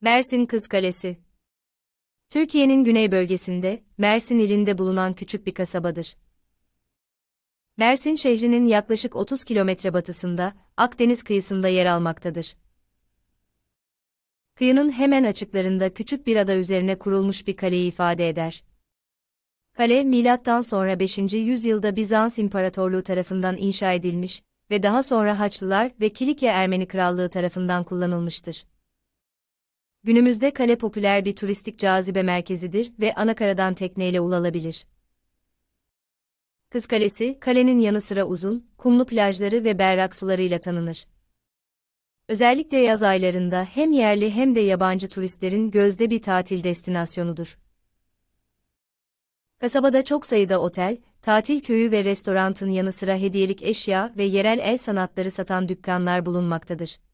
Mersin Kız Kalesi Türkiye'nin güney bölgesinde, Mersin ilinde bulunan küçük bir kasabadır. Mersin şehrinin yaklaşık 30 kilometre batısında, Akdeniz kıyısında yer almaktadır. Kıyının hemen açıklarında küçük bir ada üzerine kurulmuş bir kaleyi ifade eder. Kale, milattan sonra 5. yüzyılda Bizans İmparatorluğu tarafından inşa edilmiş ve daha sonra Haçlılar ve Kilikya Ermeni Krallığı tarafından kullanılmıştır. Günümüzde kale popüler bir turistik cazibe merkezidir ve anakaradan tekneyle ulaşılabilir. Kız Kalesi, kalenin yanı sıra uzun, kumlu plajları ve berrak sularıyla tanınır. Özellikle yaz aylarında hem yerli hem de yabancı turistlerin gözde bir tatil destinasyonudur. Kasabada çok sayıda otel, tatil köyü ve restorantın yanı sıra hediyelik eşya ve yerel el sanatları satan dükkanlar bulunmaktadır.